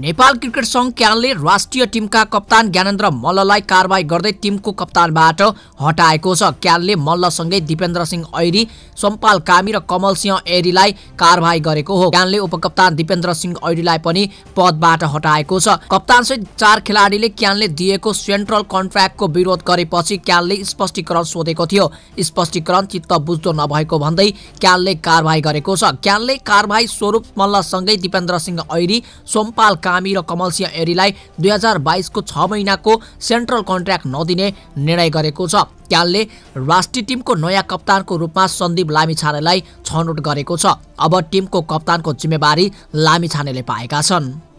Nepal cricket सङ्घ क्यानले राष्ट्रिय टिमका कप्तान ज्ञानेन्द्र मल्ललाई कारवाही गर्दै टिमको कप्तानबाट हटाएको छ क्यालले मल्लसँगै दिपेन्द्र सिंह ऐरी सम्पाल कामी र कमल सिंह ऐरीलाई कारवाही गरेको हो क्यानले उपकप्तान दिपेन्द्र सिंह ऐरीलाई पनि पदबाट हटाएको छ कप्तान सहित चार खेलाडीले क्यानले दिएको सेन्ट्रल कन्ट्राक्टको विरोध गरेपछि क्यानले स्पष्टीकरण सोधेको थियो स्पष्टीकरण चित्त बुझ्दो नभएको भन्दै क्यानले कारवाही गरेको छ क्यानले कारवाही स्वरूप मल्लसँगै दिपेन्द्र सिंह ऐरी सोमपाल कामी र कमल सिंह एरीलाई दुई हजार बाइसको छ महिनाको सेन्ट्रल कन्ट्र्याक्ट नदिने निर्णय गरेको छ क्यालले राष्ट्रिय टिमको नयाँ कप्तानको रूपमा सन्दीप लामिछानेलाई छनौट गरेको छ अब टिमको कप्तानको जिम्मेवारी लामिछानेले पाएका छन्